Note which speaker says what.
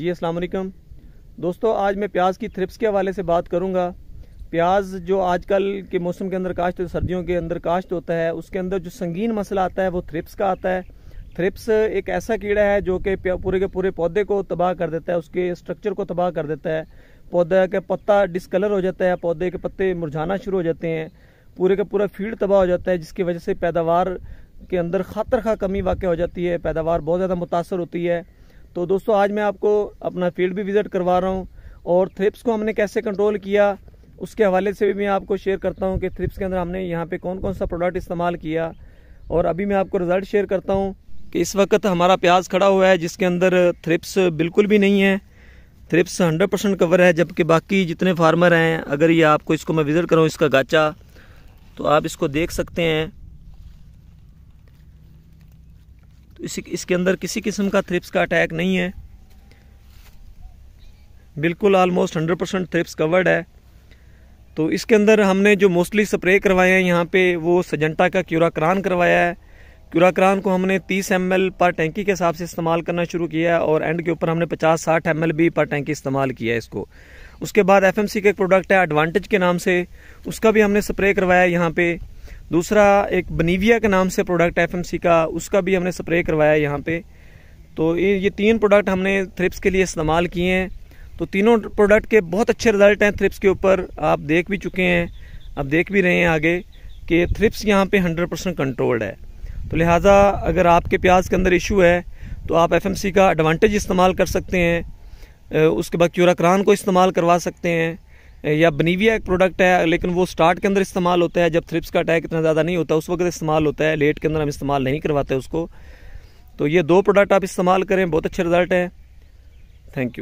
Speaker 1: जी अस्सलाम वालेकुम दोस्तों आज मैं प्याज की थ्रिप्स के हवाले से बात करूंगा प्याज जो आजकल के मौसम के अंदर काश्त सर्दियों के अंदर काश्त होता है उसके अंदर जो संगीन मसला आता है वो थ्रिप्स का आता है थ्रिप्स एक ऐसा कीड़ा है जो कि पूरे के पूरे पौधे को तबाह कर देता है उसके स्ट्रक्चर को तबाह कर देता है पौधे का पत्ता डिसकलर हो जाता है पौधे के पत्ते मुरझाना शुरू हो जाते हैं पूरे का पूरा फील्ड तबाह हो जाता है जिसकी वजह से पैदावार के अंदर खातर खा कमी वाक़ हो जाती है पैदावार बहुत ज़्यादा मुतासर होती है तो दोस्तों आज मैं आपको अपना फील्ड भी विज़िट करवा रहा हूँ और थ्रिप्स को हमने कैसे कंट्रोल किया उसके हवाले से भी मैं आपको शेयर करता हूँ कि थ्रिप्स के अंदर हमने यहाँ पे कौन कौन सा प्रोडक्ट इस्तेमाल किया और अभी मैं आपको रिज़ल्ट शेयर करता हूँ कि इस वक्त हमारा प्याज खड़ा हुआ है जिसके अंदर थ्रिप्स बिल्कुल भी नहीं है थ्रिप्स हंड्रेड परसेंट कवर है जबकि बाकी जितने फार्मर हैं अगर ये आपको इसको मैं विज़िट कराऊँ इसका गाचा तो आप इसको देख सकते हैं तो इसी इसके अंदर किसी किस्म का थ्रिप्स का अटैक नहीं है बिल्कुल almost hundred percent thrips covered है तो इसके अंदर हमने जो मोस्टली स्प्रे करवाए हैं यहाँ पे वो सजंटा का क्यूराक्रान करवाया है क्यूराक्रान को हमने 30 एम पर टैंकी के हिसाब से इस्तेमाल करना शुरू किया है और एंड के ऊपर हमने 50 साठ एम भी पर टैंकी इस्तेमाल किया है इसको उसके बाद एफ का एक प्रोडक्ट है एडवांटेज के नाम से उसका भी हमने स्प्रे करवाया है यहाँ पर दूसरा एक बनीविया के नाम से प्रोडक्ट एफएमसी का उसका भी हमने स्प्रे करवाया यहाँ पे तो ये तीन प्रोडक्ट हमने थ्रिप्स के लिए इस्तेमाल किए हैं तो तीनों प्रोडक्ट के बहुत अच्छे रिजल्ट हैं थ्रिप्स के ऊपर आप देख भी चुके हैं आप देख भी रहे हैं आगे कि थ्रिप्स यहाँ पे 100 परसेंट कंट्रोल्ड है तो लिहाजा अगर आपके प्याज के अंदर इशू है तो आप एफ का एडवांटेज इस्तेमाल कर सकते हैं उसके बाद क्यूराक्रान को इस्तेमाल करवा सकते हैं या बनीविया एक प्रोडक्ट है लेकिन वो स्टार्ट के अंदर इस्तेमाल होता है जब थ्रिप्स का अटैक इतना ज़्यादा नहीं होता उस वक्त इस्तेमाल होता है लेट के अंदर हम इस्तेमाल नहीं करवाते उसको तो ये दो प्रोडक्ट आप इस्तेमाल करें बहुत अच्छे रिजल्ट हैं थैंक यू